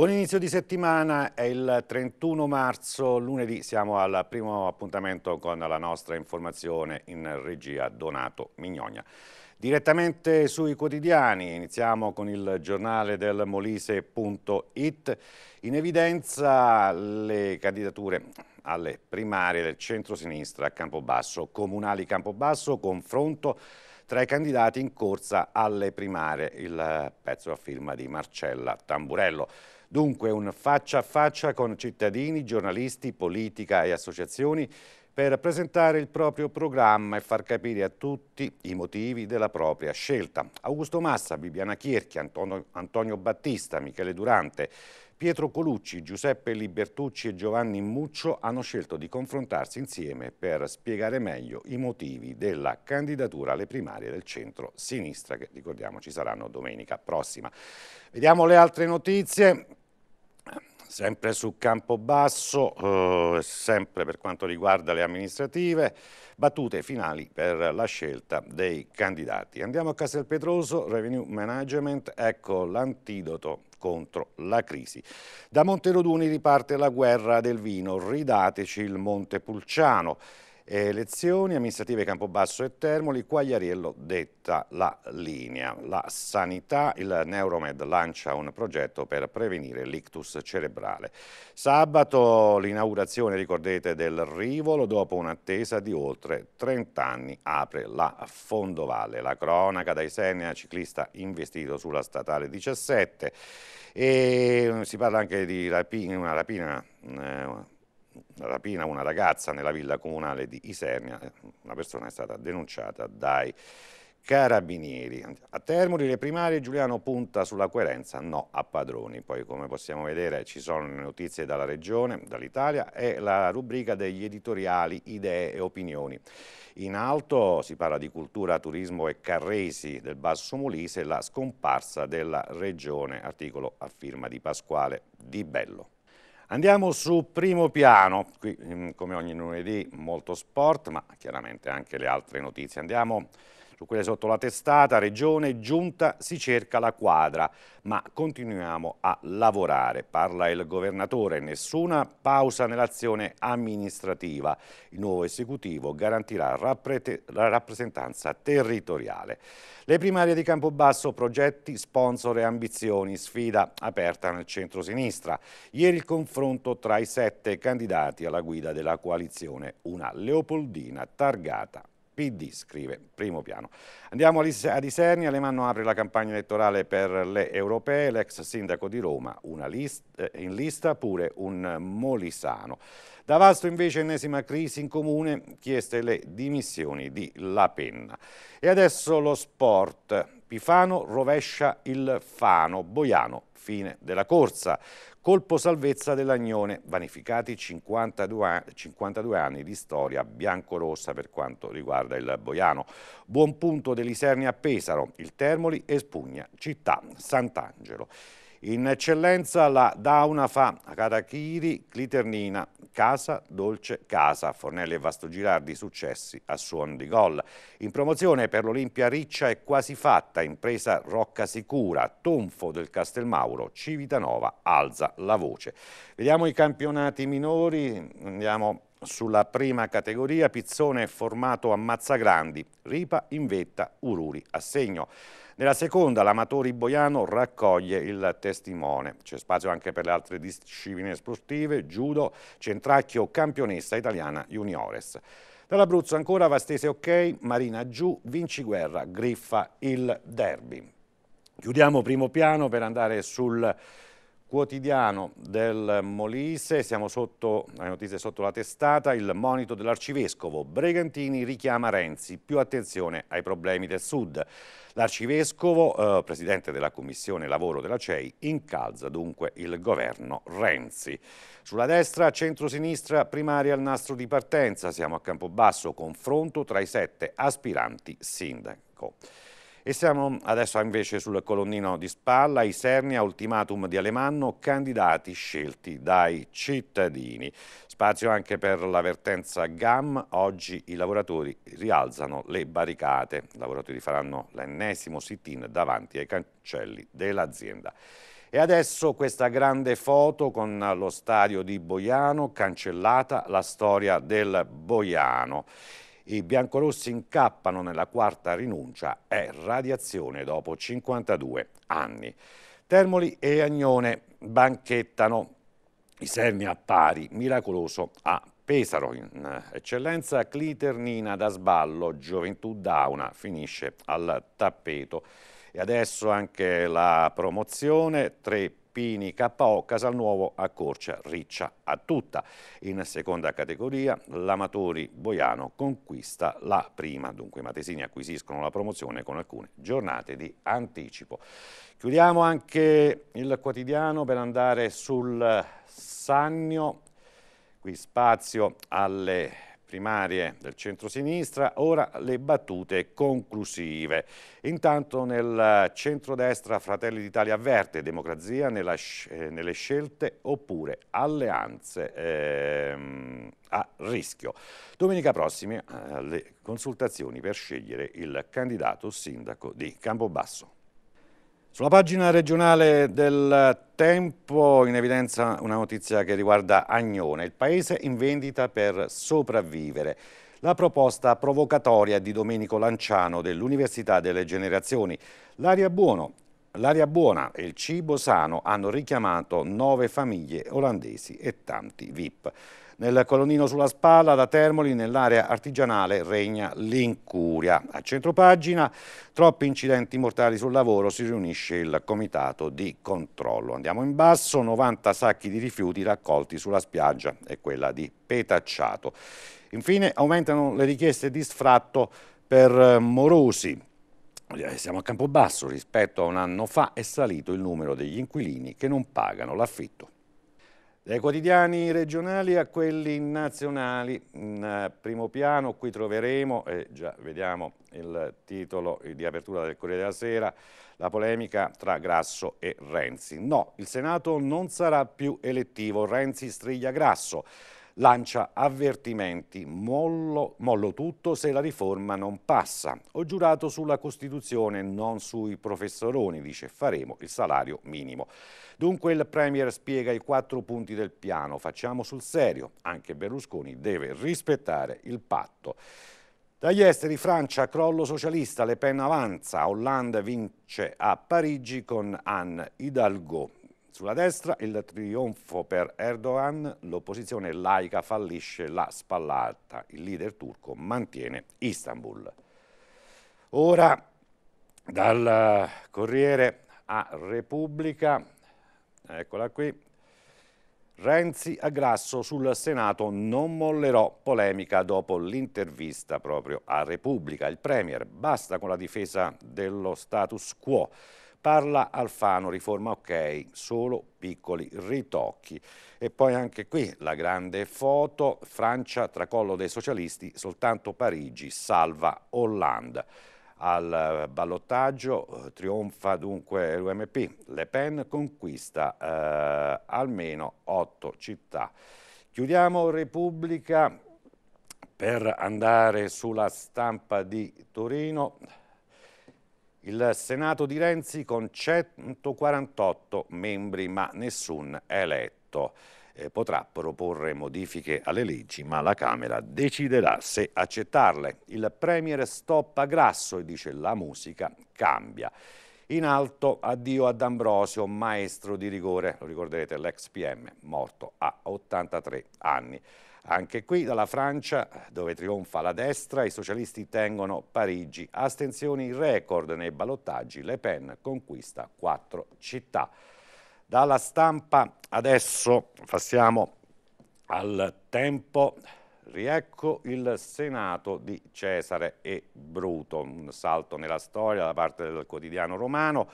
Buon inizio di settimana, è il 31 marzo, lunedì siamo al primo appuntamento con la nostra informazione in regia Donato Mignogna. Direttamente sui quotidiani, iniziamo con il giornale del Molise.it, in evidenza le candidature alle primarie del centro-sinistra a Campobasso, comunali Campobasso, confronto tra i candidati in corsa alle primarie, il pezzo a firma di Marcella Tamburello. Dunque un faccia a faccia con cittadini, giornalisti, politica e associazioni per presentare il proprio programma e far capire a tutti i motivi della propria scelta. Augusto Massa, Bibiana Chierchi, Antonio, Antonio Battista, Michele Durante, Pietro Colucci, Giuseppe Libertucci e Giovanni Muccio hanno scelto di confrontarsi insieme per spiegare meglio i motivi della candidatura alle primarie del centro-sinistra che ricordiamo ci saranno domenica prossima. Vediamo le altre notizie. Sempre su Campobasso, eh, sempre per quanto riguarda le amministrative, battute finali per la scelta dei candidati. Andiamo a Castelpetroso, Revenue Management, ecco l'antidoto contro la crisi. Da Monteroduni riparte la guerra del vino, ridateci il Monte Pulciano elezioni amministrative Campobasso e Termoli, Quagliariello detta la linea. La sanità, il Neuromed lancia un progetto per prevenire l'ictus cerebrale. Sabato l'inaugurazione, ricordate, del Rivolo, dopo un'attesa di oltre 30 anni apre la Fondovalle. La cronaca da Isenia, ciclista investito sulla statale 17 e si parla anche di rapina, una rapina... Eh, rapina una ragazza nella villa comunale di Isernia, eh, una persona è stata denunciata dai Carabinieri. A Termoli le primarie Giuliano punta sulla coerenza, no a padroni. Poi come possiamo vedere ci sono notizie dalla regione, dall'Italia e la rubrica degli editoriali idee e opinioni. In alto si parla di cultura, turismo e carresi del Basso Molise, la scomparsa della regione, articolo a firma di Pasquale Di Bello. Andiamo su primo piano, qui mm, come ogni lunedì molto sport, ma chiaramente anche le altre notizie. Andiamo su quelle sotto la testata, Regione, Giunta, si cerca la quadra, ma continuiamo a lavorare. Parla il governatore, nessuna pausa nell'azione amministrativa. Il nuovo esecutivo garantirà la rappresentanza territoriale. Le primarie di Campobasso, progetti, sponsor e ambizioni, sfida aperta nel centro-sinistra. Ieri il confronto tra i sette candidati alla guida della coalizione, una Leopoldina targata PD, scrive primo piano. Andiamo ad Isernia, Le Manno apre la campagna elettorale per le europee, l'ex sindaco di Roma list, eh, in lista, pure un molisano. Da Vasto invece ennesima crisi in comune, chieste le dimissioni di La Penna. E adesso lo sport. Pifano rovescia il Fano, Boiano, fine della corsa. Colpo salvezza dell'Agnone, vanificati 52, 52, anni di storia biancorossa per quanto riguarda il Boiano. Buon punto dell'Isernia a Pesaro, il Termoli e Spugna, città Sant'Angelo. In eccellenza la Dauna fa Karakiri, Cliternina, Casa, Dolce, Casa, Fornelli e Vasto Girardi successi a suon di gol. In promozione per l'Olimpia Riccia è quasi fatta, impresa Rocca Sicura, Tonfo del Castelmauro, Civitanova, alza la voce. Vediamo i campionati minori, andiamo sulla prima categoria, Pizzone formato a Mazzagrandi, Ripa in vetta, Ururi a segno. Nella seconda l'Amatori Boiano raccoglie il testimone. C'è spazio anche per le altre discipline sportive, judo, centracchio, campionessa italiana juniores. Dall'Abruzzo ancora Vastese ok, Marina giù, Vinci Guerra, Griffa il derby. Chiudiamo primo piano per andare sul quotidiano del Molise, siamo sotto, le notizie sotto la testata, il monito dell'arcivescovo Bregantini richiama Renzi, più attenzione ai problemi del Sud. L'arcivescovo, eh, presidente della Commissione Lavoro della CEI, incalza dunque il governo Renzi. Sulla destra, centro-sinistra, primaria al nastro di partenza, siamo a Campobasso, confronto tra i sette aspiranti sindaco. E siamo adesso invece sul colonnino di spalla, Isernia, ultimatum di Alemanno, candidati scelti dai cittadini. Spazio anche per l'avvertenza GAM, oggi i lavoratori rialzano le barricate, i lavoratori faranno l'ennesimo sit-in davanti ai cancelli dell'azienda. E adesso questa grande foto con lo stadio di Boiano, cancellata la storia del Boiano. I biancorossi incappano nella quarta rinuncia è radiazione dopo 52 anni. Termoli e Agnone banchettano i Serni a pari, miracoloso a Pesaro in eh, eccellenza, Cliternina da sballo, Gioventù Dauna finisce al tappeto. E adesso anche la promozione, tre Pini, KO, Casalnuovo a Corcia, Riccia a tutta. In seconda categoria l'Amatori Boiano conquista la prima, dunque i matesini acquisiscono la promozione con alcune giornate di anticipo. Chiudiamo anche il quotidiano per andare sul Sannio, qui spazio alle primarie del centro-sinistra, ora le battute conclusive. Intanto nel centro-destra Fratelli d'Italia avverte democrazia nella, nelle scelte oppure alleanze ehm, a rischio. Domenica prossima eh, le consultazioni per scegliere il candidato sindaco di Campobasso. Sulla pagina regionale del tempo in evidenza una notizia che riguarda Agnone, il paese in vendita per sopravvivere. La proposta provocatoria di Domenico Lanciano dell'Università delle Generazioni. L'aria buona e il cibo sano hanno richiamato nove famiglie olandesi e tanti VIP. Nel colonnino sulla spalla da Termoli nell'area artigianale regna l'incuria. A centropagina troppi incidenti mortali sul lavoro si riunisce il comitato di controllo. Andiamo in basso, 90 sacchi di rifiuti raccolti sulla spiaggia e quella di Petacciato. Infine aumentano le richieste di sfratto per eh, morosi. Eh, siamo a Campobasso, rispetto a un anno fa è salito il numero degli inquilini che non pagano l'affitto. Dai quotidiani regionali a quelli nazionali, in mm, eh, primo piano qui troveremo, e eh, già vediamo il titolo eh, di apertura del Corriere della Sera, la polemica tra Grasso e Renzi. No, il Senato non sarà più elettivo, Renzi striglia Grasso lancia avvertimenti, mollo, mollo, tutto se la riforma non passa. Ho giurato sulla Costituzione, non sui professoroni, dice faremo il salario minimo. Dunque il Premier spiega i quattro punti del piano, facciamo sul serio, anche Berlusconi deve rispettare il patto. Dagli esteri Francia, crollo socialista, Le Pen avanza, Hollande vince a Parigi con Anne Hidalgo. Sulla destra il trionfo per Erdogan, l'opposizione laica fallisce la spallata, il leader turco mantiene Istanbul. Ora dal Corriere a Repubblica, eccola qui, Renzi a Grasso sul Senato non mollerò polemica dopo l'intervista proprio a Repubblica. Il Premier basta con la difesa dello status quo. Parla Alfano, riforma ok, solo piccoli ritocchi. E poi anche qui la grande foto, Francia, tracollo dei socialisti, soltanto Parigi salva Hollande. Al eh, ballottaggio eh, trionfa dunque l'UMP, Le Pen conquista eh, almeno otto città. Chiudiamo Repubblica per andare sulla stampa di Torino. Il Senato di Renzi con 148 membri, ma nessun eletto. Eh, potrà proporre modifiche alle leggi, ma la Camera deciderà se accettarle. Il Premier stoppa grasso e dice la musica cambia. In alto addio ad Ambrosio, maestro di rigore, lo ricorderete, l'ex PM, morto a 83 anni. Anche qui dalla Francia, dove trionfa la destra, i socialisti tengono Parigi. Astensioni record nei ballottaggi, Le Pen conquista quattro città. Dalla stampa adesso passiamo al tempo Riecco il Senato di Cesare e Bruto, un salto nella storia da parte del quotidiano romano.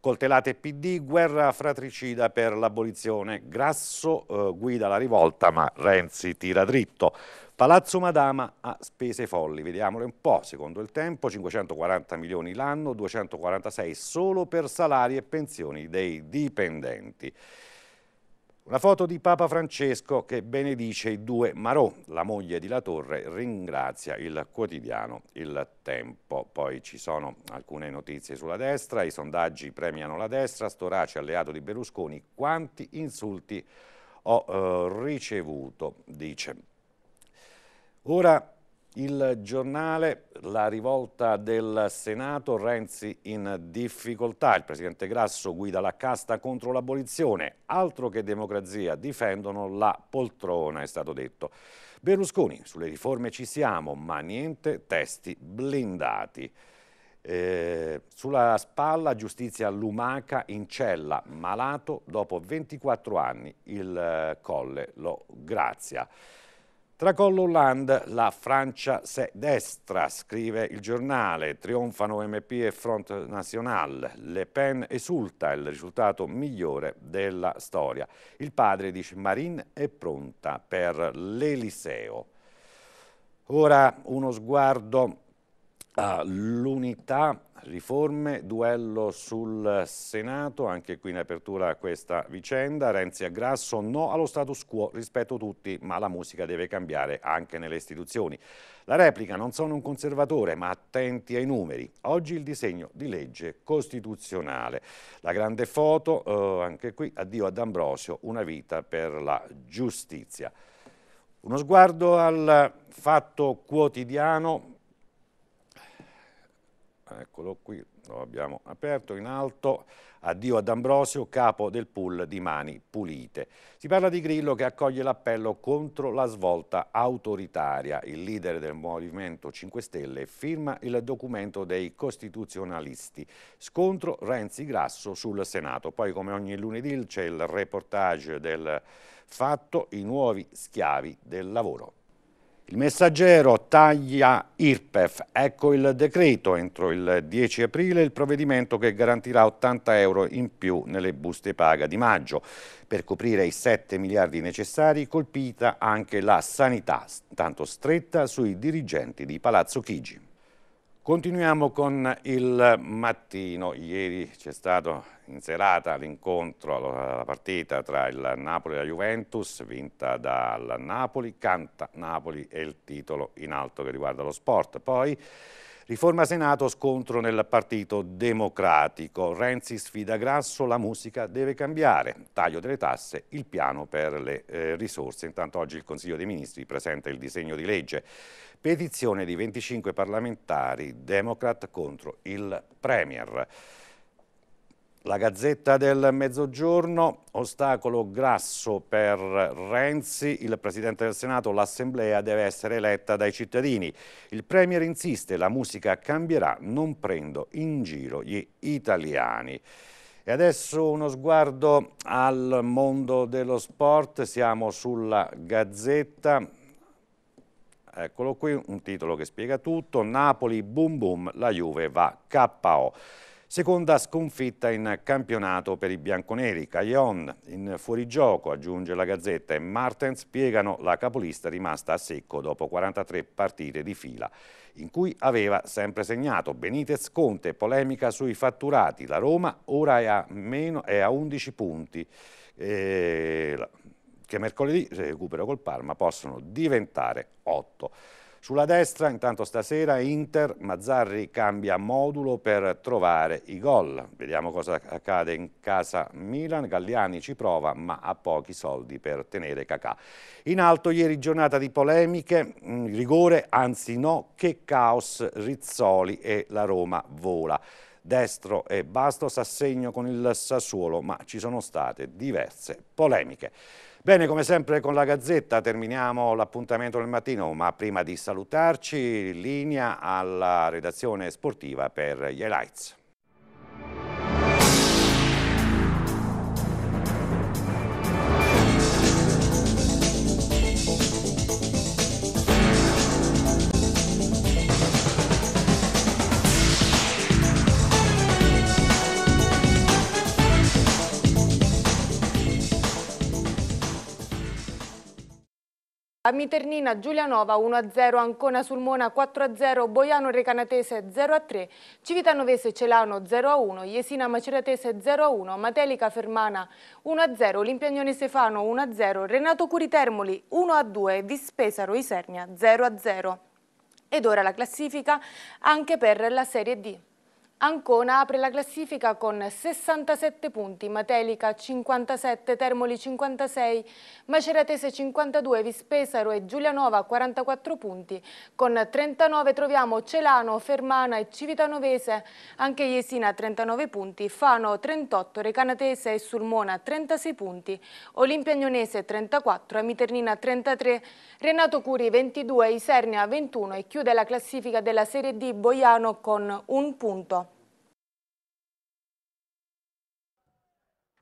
Coltelate PD, guerra fratricida per l'abolizione. Grasso eh, guida la rivolta ma Renzi tira dritto. Palazzo Madama a spese folli, vediamole un po', secondo il tempo 540 milioni l'anno, 246 solo per salari e pensioni dei dipendenti. Una foto di Papa Francesco che benedice i due Marò, la moglie di La Torre ringrazia il quotidiano Il Tempo. Poi ci sono alcune notizie sulla destra, i sondaggi premiano la destra, Storace alleato di Berlusconi, quanti insulti ho eh, ricevuto, dice. Ora il giornale, la rivolta del Senato, Renzi in difficoltà, il presidente Grasso guida la casta contro l'abolizione, altro che democrazia, difendono la poltrona, è stato detto. Berlusconi, sulle riforme ci siamo, ma niente testi blindati. Eh, sulla spalla giustizia lumaca in cella, malato dopo 24 anni, il eh, colle lo grazia. Tracollo Hollande, la Francia se destra, scrive il giornale, trionfano MP e Front National, Le Pen esulta, il risultato migliore della storia. Il padre dice Marine è pronta per l'Eliseo. Ora uno sguardo all'unità riforme, duello sul Senato, anche qui in apertura a questa vicenda, Renzi a Grasso, no allo status quo, rispetto a tutti, ma la musica deve cambiare anche nelle istituzioni. La replica, non sono un conservatore, ma attenti ai numeri. Oggi il disegno di legge costituzionale. La grande foto, eh, anche qui, addio ad Ambrosio, una vita per la giustizia. Uno sguardo al fatto quotidiano, eccolo qui, lo abbiamo aperto in alto, addio ad Ambrosio, capo del pool di mani pulite. Si parla di Grillo che accoglie l'appello contro la svolta autoritaria. Il leader del Movimento 5 Stelle firma il documento dei costituzionalisti. Scontro Renzi-Grasso sul Senato. Poi come ogni lunedì c'è il reportage del fatto I nuovi schiavi del lavoro. Il messaggero taglia IRPEF, ecco il decreto, entro il 10 aprile il provvedimento che garantirà 80 euro in più nelle buste paga di maggio. Per coprire i 7 miliardi necessari colpita anche la sanità, tanto stretta sui dirigenti di Palazzo Chigi. Continuiamo con il mattino. Ieri c'è stato in serata l'incontro, la partita tra il Napoli e la Juventus, vinta dal Napoli. Canta Napoli è il titolo in alto che riguarda lo sport. Poi Riforma Senato, scontro nel Partito Democratico. Renzi sfida Grasso, la musica deve cambiare. Taglio delle tasse, il piano per le eh, risorse. Intanto oggi il Consiglio dei Ministri presenta il disegno di legge. Petizione di 25 parlamentari democrat contro il Premier. La Gazzetta del Mezzogiorno, ostacolo grasso per Renzi, il Presidente del Senato, l'Assemblea deve essere eletta dai cittadini. Il Premier insiste, la musica cambierà, non prendo in giro gli italiani. E adesso uno sguardo al mondo dello sport, siamo sulla Gazzetta, eccolo qui, un titolo che spiega tutto, Napoli boom boom, la Juve va KO. Seconda sconfitta in campionato per i bianconeri. Caglion in fuorigioco, aggiunge la Gazzetta, e Martens piegano la capolista rimasta a secco dopo 43 partite di fila, in cui aveva sempre segnato Benitez Conte, polemica sui fatturati. La Roma ora è a, meno, è a 11 punti. E eh, che mercoledì, recupero col Parma, possono diventare 8. Sulla destra intanto stasera Inter, Mazzarri cambia modulo per trovare i gol. Vediamo cosa accade in casa Milan, Galliani ci prova ma ha pochi soldi per tenere Cacà. In alto ieri giornata di polemiche, mm, rigore anzi no, che caos Rizzoli e la Roma vola destro e Bastos a con il Sassuolo, ma ci sono state diverse polemiche. Bene, come sempre con la Gazzetta terminiamo l'appuntamento del mattino, ma prima di salutarci linea alla redazione sportiva per gli highlights. A Miternina Giulianova 1-0, Ancona Sulmona 4-0, Boiano Recanatese 0-3, Civitanovese Celano 0-1, Jesina Maceratese 0-1, Matelica Fermana 1-0, Limpiagnone Stefano 1-0, Renato Curitermoli 1-2, Vispesaro Isernia 0-0. Ed ora la classifica anche per la Serie D. Ancona apre la classifica con 67 punti, Matelica 57, Termoli 56, Maceratese 52, Vispesaro e Giulianova 44 punti. Con 39 troviamo Celano, Fermana e Civitanovese, anche Iesina 39 punti, Fano 38, Recanatese e Sulmona 36 punti, Olimpia Agnonese 34, Amiternina 33, Renato Curi 22, Isernia 21 e chiude la classifica della Serie D Boiano con un punto.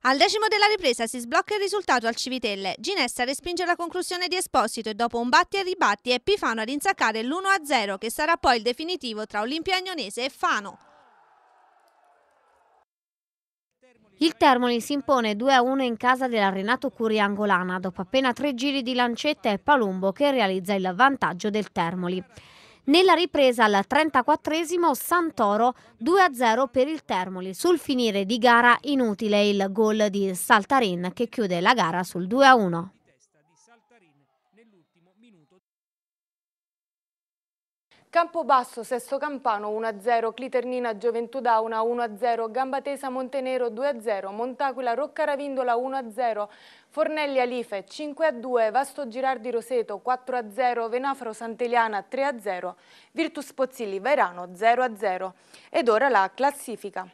Al decimo della ripresa si sblocca il risultato al Civitelle. Ginessa respinge la conclusione di Esposito e dopo un batti e ribatti è Pifano ad insaccare l'1-0 che sarà poi il definitivo tra Olimpia Agnonese e Fano. Il Termoli si impone 2-1 in casa della Renato Curiangolana dopo appena tre giri di lancetta e Palumbo che realizza il vantaggio del Termoli. Nella ripresa al 34esimo Santoro 2-0 per il Termoli. Sul finire di gara inutile il gol di Saltarin che chiude la gara sul 2-1. Campobasso, Sesto Campano 1-0, Cliternina Gioventù Dauna 1-0, Gambatesa Montenero 2-0, Montaquila Roccaravindola 1-0, Fornelli Alife 5-2, Vasto Girardi Roseto 4-0, Venafro Santeliana 3-0, Virtus Pozzilli Vairano 0-0. Ed ora la classifica.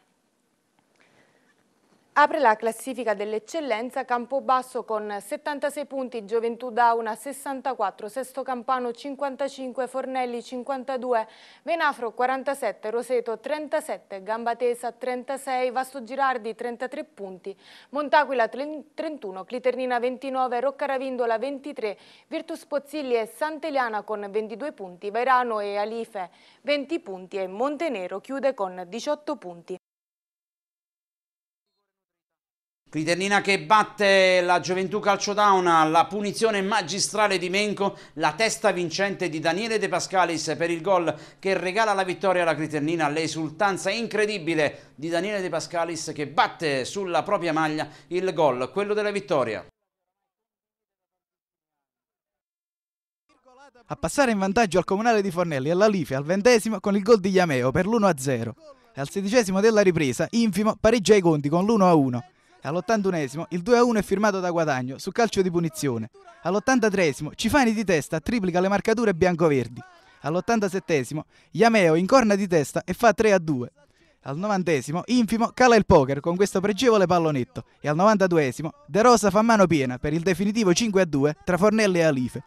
Apre la classifica dell'eccellenza Campobasso con 76 punti, Gioventù Dauna 64, Sesto Campano 55, Fornelli 52, Venafro 47, Roseto 37, Gambatesa 36, Vasto Girardi 33 punti, Montaquila 31, Cliternina 29, Roccaravindola 23, Virtus Pozzilli e Sant'Eliana con 22 punti, Verano e Alife 20 punti e Montenero chiude con 18 punti. Criternina che batte la Gioventù Calcio Dauna, la punizione magistrale di Menco, la testa vincente di Daniele De Pascalis per il gol che regala la vittoria alla Criternina, l'esultanza incredibile di Daniele De Pascalis che batte sulla propria maglia il gol, quello della vittoria. A passare in vantaggio al Comunale di Fornelli e alla Life al ventesimo con il gol di Iameo per l'1-0 e al sedicesimo della ripresa Infimo pareggia i conti con l'1-1. All'81esimo il 2-1 è firmato da Guadagno su calcio di punizione. All'83esimo Cifani di testa triplica le marcature biancoverdi. All'87esimo Iameo in corna di testa e fa 3-2. Al 90esimo Infimo cala il poker con questo pregevole pallonetto e al 92esimo De Rosa fa mano piena per il definitivo 5-2 tra Fornelli e Alife.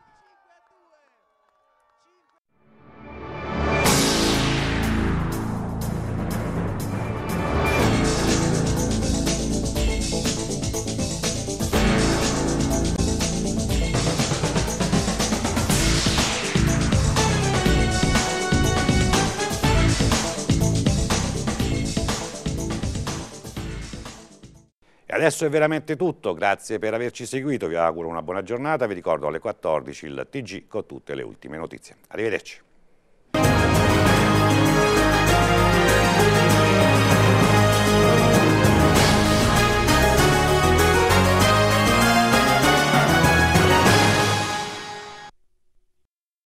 adesso è veramente tutto, grazie per averci seguito, vi auguro una buona giornata, vi ricordo alle 14 il TG con tutte le ultime notizie. Arrivederci.